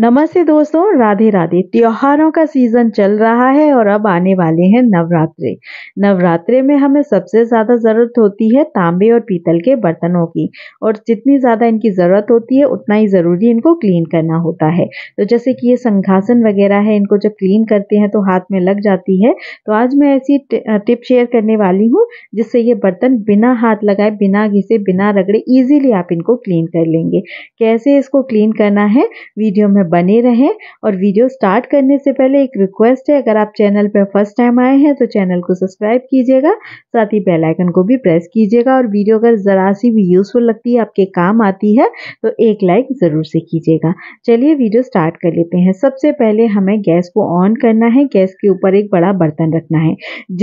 नमस्ते दोस्तों राधे राधे त्योहारों का सीजन चल रहा है और अब आने वाले हैं नवरात्रे नवरात्रे में हमें सबसे ज़्यादा ज़रूरत होती है तांबे और पीतल के बर्तनों की और जितनी ज़्यादा इनकी ज़रूरत होती है उतना ही ज़रूरी इनको क्लीन करना होता है तो जैसे कि ये संघासन वगैरह है इनको जब क्लीन करते हैं तो हाथ में लग जाती है तो आज मैं ऐसी टिप शेयर करने वाली हूँ जिससे ये बर्तन बिना हाथ लगाए बिना घिसे बिना रगड़े ईजिली आप इनको क्लीन कर लेंगे कैसे इसको क्लीन करना है वीडियो में बने रहें और वीडियो स्टार्ट करने से पहले एक रिक्वेस्ट है अगर आप चैनल पर फर्स्ट टाइम आए हैं तो चैनल को सब्सक्राइब कीजिएगा साथ ही बेलाइकन को भी प्रेस कीजिएगा और वीडियो अगर ज़रा सी भी यूज़फुल लगती है आपके काम आती है तो एक लाइक ज़रूर से कीजिएगा चलिए वीडियो स्टार्ट कर लेते हैं सबसे पहले हमें गैस को ऑन करना है गैस के ऊपर एक बड़ा बर्तन रखना है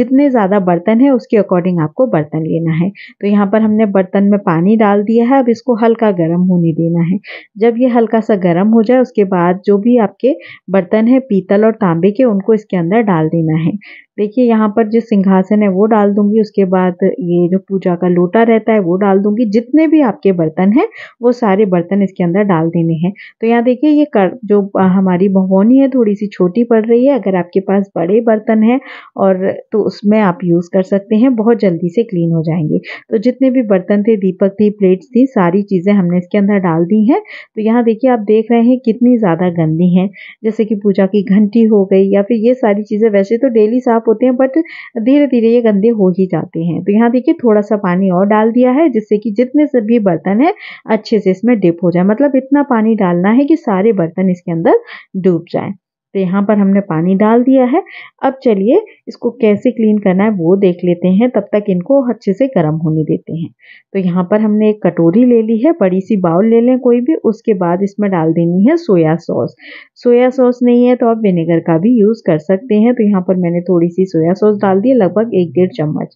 जितने ज़्यादा बर्तन है उसके अकॉर्डिंग आपको बर्तन लेना है तो यहाँ पर हमने बर्तन में पानी डाल दिया है अब इसको हल्का गर्म होने देना है जब ये हल्का सा गर्म हो जाए उसके बाद जो भी आपके बर्तन है पीतल और तांबे के उनको इसके अंदर डाल देना है देखिए यहाँ पर जो सिंहासन है वो डाल दूंगी उसके बाद ये जो पूजा का लोटा रहता है वो डाल दूंगी जितने भी आपके बर्तन हैं वो सारे बर्तन इसके अंदर डाल देने हैं तो यहाँ देखिए ये कर जो हमारी भगोनी है थोड़ी सी छोटी पड़ रही है अगर आपके पास बड़े बर्तन हैं और तो उसमें आप यूज़ कर सकते हैं बहुत जल्दी से क्लीन हो जाएंगे तो जितने भी बर्तन थे दीपक थी प्लेट्स थी सारी चीज़ें हमने इसके अंदर डाल दी हैं तो यहाँ देखिए आप देख रहे हैं कितनी ज़्यादा गंदी हैं जैसे कि पूजा की घंटी हो गई या फिर ये सारी चीज़ें वैसे तो डेली साफ साफ होते हैं बट धीरे धीरे ये गंदे हो ही जाते हैं तो यहाँ देखिए थोड़ा सा पानी और डाल दिया है जिससे कि जितने से भी बर्तन है अच्छे से इसमें डिप हो जाए मतलब इतना पानी डालना है कि सारे बर्तन इसके अंदर डूब जाए तो यहाँ पर हमने पानी डाल दिया है अब चलिए इसको कैसे क्लीन करना है वो देख लेते हैं तब तक इनको अच्छे से गर्म होने देते हैं तो यहाँ पर हमने एक कटोरी ले ली है बड़ी सी बाउल ले लें कोई भी उसके बाद इसमें डाल देनी है सोया सॉस सोया सॉस नहीं है तो आप विनेगर का भी यूज़ कर सकते हैं तो यहाँ पर मैंने थोड़ी सी सोया सॉस डाल दी लगभग एक डेढ़ चम्मच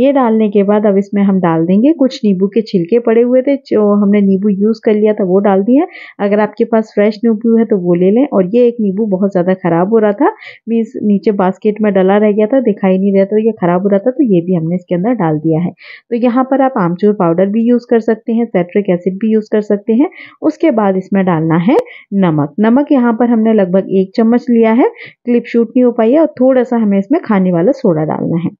ये डालने के बाद अब इसमें हम डाल देंगे कुछ नींबू के छिलके पड़े हुए थे जो हमने नींबू यूज़ कर लिया था वो डाल दिया अगर आपके पास फ्रेश नींबू है तो वो ले लें और ये एक नींबू बहुत बहुत ज़्यादा ख़राब हो रहा था मीन्स नीचे बास्केट में डला रह गया था दिखाई नहीं रहा था ये ख़राब हो रहा था तो ये भी हमने इसके अंदर डाल दिया है तो यहाँ पर आप आमचूर पाउडर भी यूज़ कर सकते हैं सेट्रिक एसिड भी यूज़ कर सकते हैं उसके बाद इसमें डालना है नमक नमक यहाँ पर हमने लगभग एक चम्मच लिया है क्लिप शूट नहीं हो पाई है और थोड़ा सा हमें इसमें खाने वाला सोडा डालना है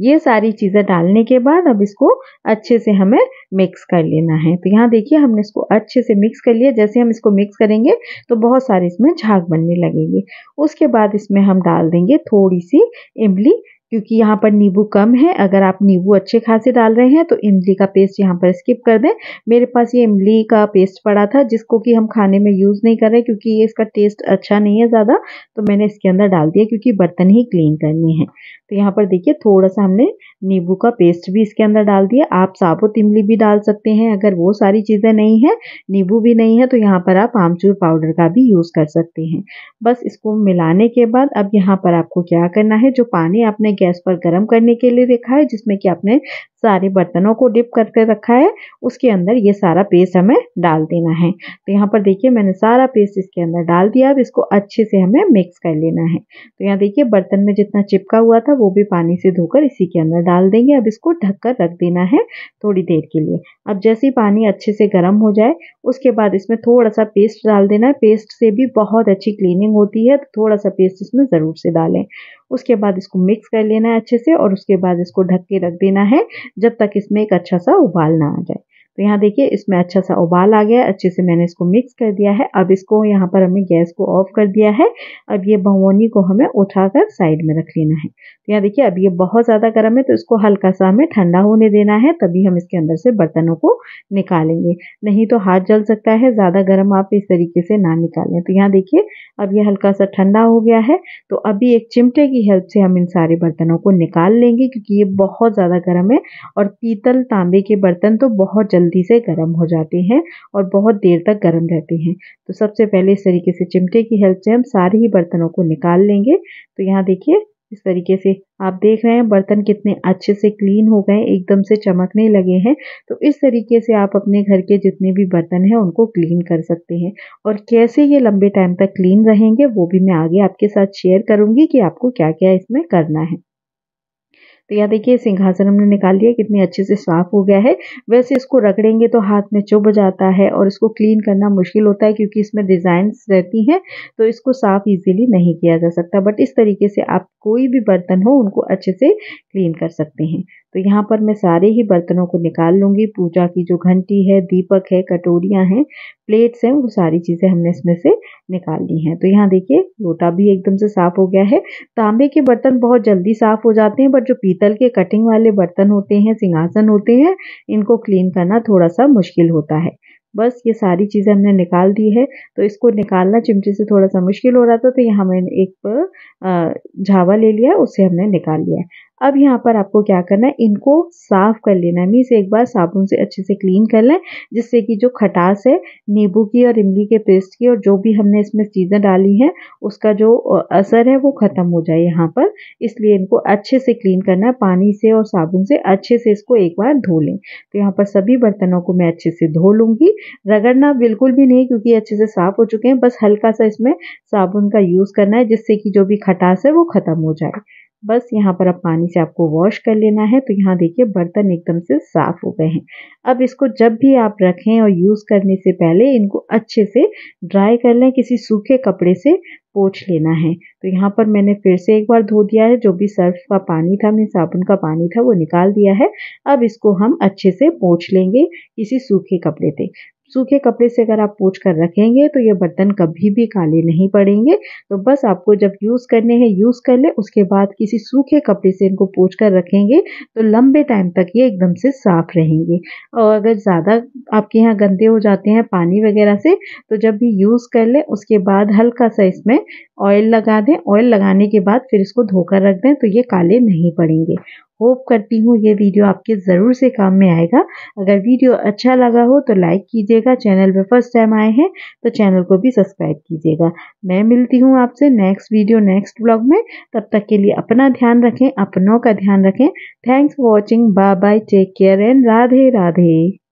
ये सारी चीज़ें डालने के बाद अब इसको अच्छे से हमें मिक्स कर लेना है तो यहाँ देखिए हमने इसको अच्छे से मिक्स कर लिया जैसे हम इसको मिक्स करेंगे तो बहुत सारे इसमें झाग बनने लगेंगे उसके बाद इसमें हम डाल देंगे थोड़ी सी इमली क्योंकि यहाँ पर नींबू कम है अगर आप नींबू अच्छे खासे डाल रहे हैं तो इमली का पेस्ट यहाँ पर स्किप कर दें मेरे पास ये इमली का पेस्ट पड़ा था जिसको कि हम खाने में यूज़ नहीं कर रहे क्योंकि ये इसका टेस्ट अच्छा नहीं है ज़्यादा तो मैंने इसके अंदर डाल दिया क्योंकि बर्तन ही क्लीन करनी है तो यहाँ पर देखिए थोड़ा सा हमने नींबू का पेस्ट भी इसके अंदर डाल दिया आप साबुत इमली भी डाल सकते हैं अगर वो सारी चीज़ें नहीं है नींबू भी नहीं है तो यहाँ पर आप आमचूर पाउडर का भी यूज़ कर सकते हैं बस इसको मिलाने के बाद अब यहाँ पर आपको क्या करना है जो पानी आपने गैस पर गर्म करने के लिए रखा है जिसमें कि आपने सारे बर्तनों को डिप करके रखा है उसके अंदर ये सारा पेस्ट हमें डाल देना है तो यहाँ पर देखिए मैंने सारा पेस्ट इसके अंदर डाल दिया अब इसको अच्छे से हमें मिक्स कर लेना है तो यहाँ देखिए बर्तन में जितना चिपका हुआ था वो भी पानी से धोकर इसी के अंदर डाल देंगे अब इसको ढक कर रख देना है थोड़ी देर के लिए अब जैसे ही पानी अच्छे से गर्म हो जाए उसके बाद इसमें थोड़ा सा पेस्ट डाल देना है पेस्ट से भी बहुत अच्छी क्लीनिंग होती है तो थोड़ा सा पेस्ट इसमें ज़रूर से डालें उसके बाद इसको मिक्स कर लेना है अच्छे से और उसके बाद इसको ढक के रख देना है जब तक इसमें एक अच्छा सा उबाल ना आ जाए तो यहाँ देखिए इसमें अच्छा सा उबाल आ गया अच्छे से मैंने इसको मिक्स कर दिया है अब इसको यहाँ पर हमें गैस को ऑफ कर दिया है अब ये भवोनी को हमें उठाकर साइड में रख लेना है तो यहाँ देखिए अब ये बहुत ज़्यादा गर्म है तो इसको हल्का सा हमें ठंडा होने देना है तभी हम इसके अंदर से बर्तनों को निकालेंगे नहीं तो हाथ जल सकता है ज़्यादा गर्म आप इस तरीके से ना निकालें तो यहाँ देखिए अब ये हल्का सा ठंडा हो गया है तो अभी एक चिमटे की हेल्प से हम इन सारे बर्तनों को निकाल लेंगे क्योंकि ये बहुत ज़्यादा गर्म है और पीतल तांबे के बर्तन तो बहुत जल्दी जल्दी से गर्म हो जाते हैं और बहुत देर तक गर्म रहते हैं तो सबसे पहले इस तरीके से चिमटे की हेल्प से हम सारे ही बर्तनों को निकाल लेंगे तो यहाँ देखिए इस तरीके से आप देख रहे हैं बर्तन कितने अच्छे से क्लीन हो गए एकदम से चमकने लगे हैं तो इस तरीके से आप अपने घर के जितने भी बर्तन हैं उनको क्लीन कर सकते हैं और कैसे ये लंबे टाइम तक क्लीन रहेंगे वो भी मैं आगे आपके साथ शेयर करूंगी कि आपको क्या क्या इसमें करना है तो यह देखिए सिंहासन हमने निकाल लिया कितने अच्छे से साफ हो गया है वैसे इसको रगड़ेंगे तो हाथ में चुभ जाता है और इसको क्लीन करना मुश्किल होता है क्योंकि इसमें डिजाइन रहती हैं तो इसको साफ ईजिली नहीं किया जा सकता बट इस तरीके से आप कोई भी बर्तन हो उनको अच्छे से क्लीन कर सकते हैं तो यहाँ पर मैं सारे ही बर्तनों को निकाल लूँगी पूजा की जो घंटी है दीपक है कटोरियाँ हैं प्लेट्स हैं वो सारी चीज़ें हमने इसमें से निकाल ली हैं तो यहाँ देखिए लोटा भी एकदम से साफ़ हो गया है तांबे के बर्तन बहुत जल्दी साफ़ हो जाते हैं बट जो पीतल के कटिंग वाले बर्तन होते हैं सिंहासन होते हैं इनको क्लीन करना थोड़ा सा मुश्किल होता है बस ये सारी चीज़ें हमने निकाल दी है तो इसको निकालना चिमटे से थोड़ा सा मुश्किल हो रहा था तो यहाँ मैंने एक झावा ले लिया उसे हमने निकाल लिया अब यहाँ पर आपको क्या करना है इनको साफ कर लेना है मीन्स एक बार साबुन से अच्छे से क्लीन कर लें जिससे कि जो खटास है नींबू की और इमली के पेस्ट की और जो भी हमने इसमें चीज़ें डाली हैं उसका जो असर है वो ख़त्म हो जाए यहाँ पर इसलिए इनको अच्छे से क्लीन करना है पानी से और साबुन से अच्छे से इसको एक बार धो लें तो यहाँ पर सभी बर्तनों को मैं अच्छे से धो लूँगी रगड़ना बिल्कुल भी नहीं क्योंकि अच्छे से साफ़ हो चुके हैं बस हल्का सा इसमें साबुन का यूज़ करना है जिससे कि जो भी खटास है वो ख़त्म हो जाए बस यहाँ पर अब पानी से आपको वॉश कर लेना है तो यहाँ देखिए बर्तन एकदम से साफ हो गए हैं अब इसको जब भी आप रखें और यूज़ करने से पहले इनको अच्छे से ड्राई कर लें किसी सूखे कपड़े से पोछ लेना है तो यहाँ पर मैंने फिर से एक बार धो दिया है जो भी सर्फ का पानी था मैं साबुन का पानी था वो निकाल दिया है अब इसको हम अच्छे से पोछ लेंगे किसी सूखे कपड़े पे सूखे कपड़े से अगर आप पोछ कर रखेंगे तो ये बर्तन कभी भी काले नहीं पड़ेंगे तो बस आपको जब यूज़ करने हैं यूज़ कर ले उसके बाद किसी सूखे कपड़े से इनको पोछ कर रखेंगे तो लंबे टाइम तक ये एकदम से साफ रहेंगे और अगर ज़्यादा आपके यहाँ गंदे हो जाते हैं पानी वगैरह से तो जब भी यूज़ कर लें उसके बाद हल्का सा इसमें ऑयल लगा दें ऑयल लगाने के बाद फिर इसको धोकर रख दें तो ये काले नहीं पड़ेंगे होप करती हूँ ये वीडियो आपके ज़रूर से काम में आएगा अगर वीडियो अच्छा लगा हो तो लाइक कीजिएगा चैनल पर फर्स्ट टाइम आए हैं तो चैनल को भी सब्सक्राइब कीजिएगा मैं मिलती हूँ आपसे नेक्स्ट वीडियो नेक्स्ट ब्लॉग में तब तक के लिए अपना ध्यान रखें अपनों का ध्यान रखें thanks for watching bye bye take care and Radhe Radhe